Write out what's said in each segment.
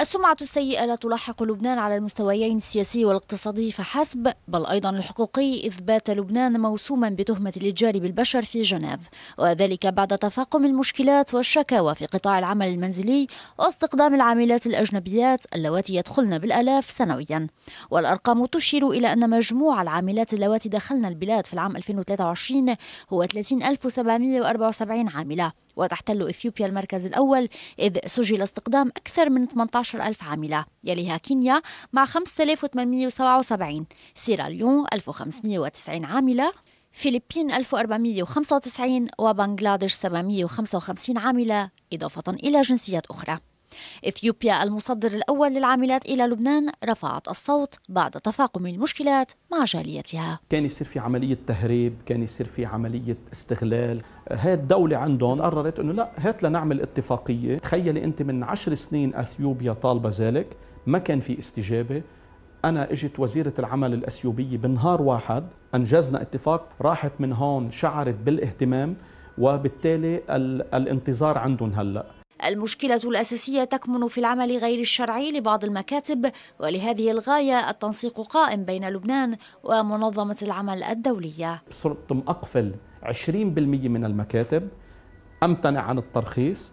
السمعة السيئة لا تلاحق لبنان على المستويين السياسي والاقتصادي فحسب بل أيضا الحقوقي إذ بات لبنان موسوما بتهمة الإتجار بالبشر في جنيف وذلك بعد تفاقم المشكلات والشكاوى في قطاع العمل المنزلي واستقدام العاملات الأجنبيات اللواتي يدخلن بالآلاف سنويا والأرقام تشير إلى أن مجموع العاملات اللواتي دخلن البلاد في العام 2023 هو 30774 عاملة وتحتل إثيوبيا المركز الأول إذ سجل استقدام أكثر من 18 ألف عاملة يليها كينيا مع 5877 سيراليون 1590 عاملة فيلبين 1495 وبنغلاديش 755 عاملة إضافة إلى جنسيات أخرى إثيوبيا المصدر الأول للعاملات إلى لبنان رفعت الصوت بعد تفاقم المشكلات مع جاليتها كان يصير في عملية تهريب كان يصير في عملية استغلال هاد الدولة عندهم قررت أنه لا هات لنعمل اتفاقية تخيلي أنت من عشر سنين أثيوبيا طالبة ذلك ما كان في استجابة أنا إجت وزيرة العمل الأثيوبية بنهار واحد أنجزنا اتفاق راحت من هون شعرت بالاهتمام وبالتالي الانتظار عندهم هلأ المشكلة الأساسية تكمن في العمل غير الشرعي لبعض المكاتب ولهذه الغاية التنسيق قائم بين لبنان ومنظمة العمل الدولية صرتم أقفل 20% من المكاتب أمتنع عن الترخيص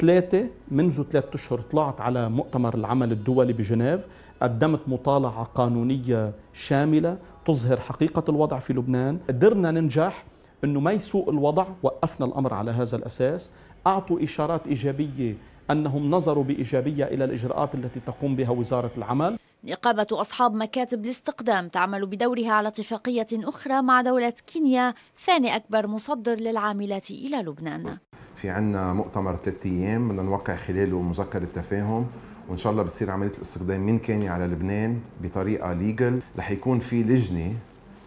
ثلاثة منذ ثلاثة أشهر طلعت على مؤتمر العمل الدولي بجنيف قدمت مطالعة قانونية شاملة تظهر حقيقة الوضع في لبنان قدرنا ننجح انه ما يسوء الوضع وقفنا الامر على هذا الاساس اعطوا اشارات ايجابيه انهم نظروا بايجابيه الى الاجراءات التي تقوم بها وزاره العمل نقابة أصحاب مكاتب الاستقدام تعمل بدورها على اتفاقية أخرى مع دولة كينيا ثاني أكبر مصدر للعاملات إلى لبنان في عنا مؤتمر ثلاثة أيام بدنا نوقع خلاله مذكرة تفاهم وان شاء الله بتصير عمليه الاستقدام من كينيا على لبنان بطريقه ليجل رح يكون في لجنه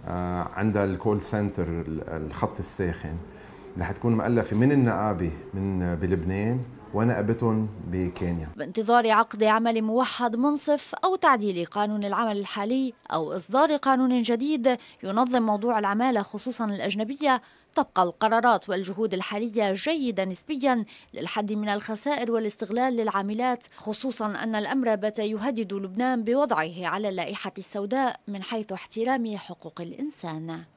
آه، عندها الكول سنتر الخط الساخن رح تكون مؤلفه من النقابه من بلبنان ونقبتهم بكينيا بانتظار عقد عمل موحد منصف أو تعديل قانون العمل الحالي أو إصدار قانون جديد ينظم موضوع العمالة خصوصا الأجنبية تبقى القرارات والجهود الحالية جيدة نسبيا للحد من الخسائر والاستغلال للعاملات خصوصا أن الأمر بات يهدد لبنان بوضعه على اللائحة السوداء من حيث احترام حقوق الإنسان